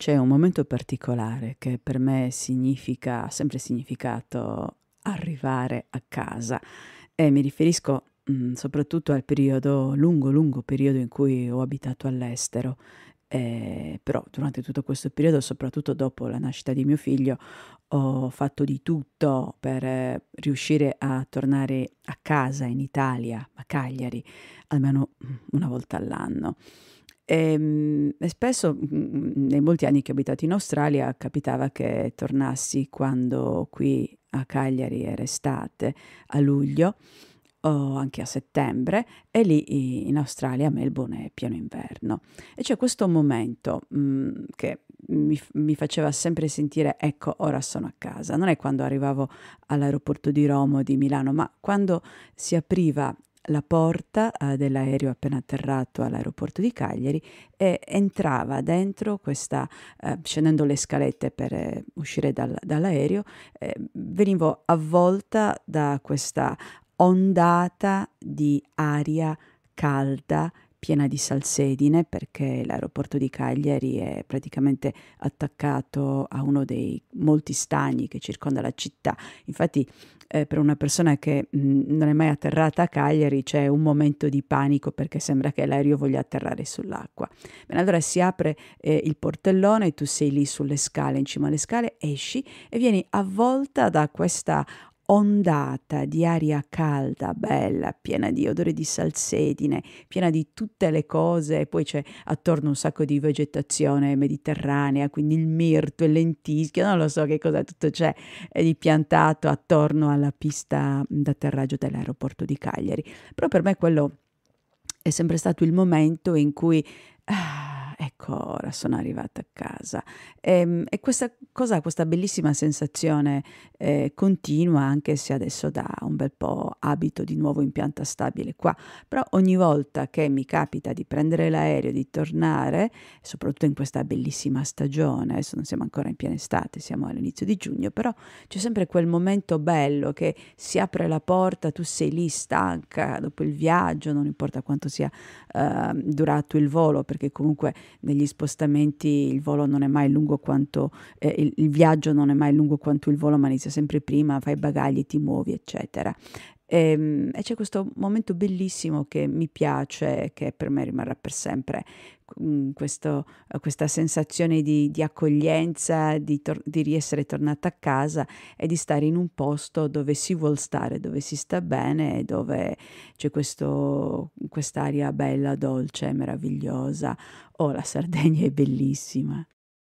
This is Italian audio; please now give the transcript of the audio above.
C'è un momento particolare che per me significa, ha sempre significato arrivare a casa e mi riferisco mh, mm, soprattutto al periodo, lungo, lungo periodo in cui ho abitato all'estero. Eh, però durante tutto questo periodo, soprattutto dopo la nascita di mio figlio, ho fatto di tutto per eh, riuscire a tornare a casa in Italia, a Cagliari, almeno mm, una volta all'anno. E, ehm, e, spesso, mm, mm, mm, nei molti anni che ho abitato in Australia, capitava che tornassi quando qui a Cagliari era estate, a luglio o anche a settembre, e lì in Australia, a Melbourne, è pieno inverno. E c'è questo momento mh, che mi, mi, faceva sempre sentire, ecco, ora sono a casa. Non è quando arrivavo all'aeroporto di Roma o di Milano, ma quando si apriva la porta eh, dell'aereo appena atterrato all'aeroporto di Cagliari e entrava dentro questa, eh, scendendo le scalette per eh, uscire dal, dall'aereo, venivo avvolta da questa ondata di aria calda piena di salsedine perché l'aeroporto di Cagliari è praticamente attaccato a uno dei molti stagni che circonda la città. Infatti eh, per una persona che mh, mm, non è mai atterrata a Cagliari c'è un momento di panico perché sembra che l'aereo voglia atterrare sull'acqua. Bene, allora si apre eh, il portellone, tu sei lì sulle scale, in cima alle scale, esci e vieni avvolta da questa ondata di aria calda, bella, piena di odore di salsedine, piena di tutte le cose, poi c'è attorno un sacco di vegetazione mediterranea, quindi il mirto, il lentischio, non lo so che cosa tutto c'è di piantato attorno alla pista d'atterraggio dell'aeroporto di Cagliari. Però per me quello è sempre stato il momento in cui... Ah, ecco ora sono arrivata a casa. E, ehm, e, questa cosa, questa bellissima sensazione eh, continua, anche se adesso da un bel po' abito di nuovo in pianta stabile qua, però ogni volta che mi capita di prendere l'aereo, di tornare, soprattutto in questa bellissima stagione, adesso non siamo ancora in piena estate, siamo all'inizio di giugno, però c'è sempre quel momento bello che si apre la porta, tu sei lì stanca dopo il viaggio, non importa quanto sia eh, durato il volo, perché comunque negli spostamenti il volo non è mai lungo quanto, eh, il, il, viaggio non è mai lungo quanto il volo, ma inizia sei sempre prima, fai bagagli, ti muovi, eccetera. E, ehm, e c'è questo momento bellissimo che mi piace, che per me rimarrà per sempre, mm, questo, questa sensazione di, di accoglienza, di, tor- di riessere tornata a casa e di stare in un posto dove si vuol stare, dove si sta bene, dove c'è questo, quest'aria bella, dolce, meravigliosa. Oh, la Sardegna è bellissima.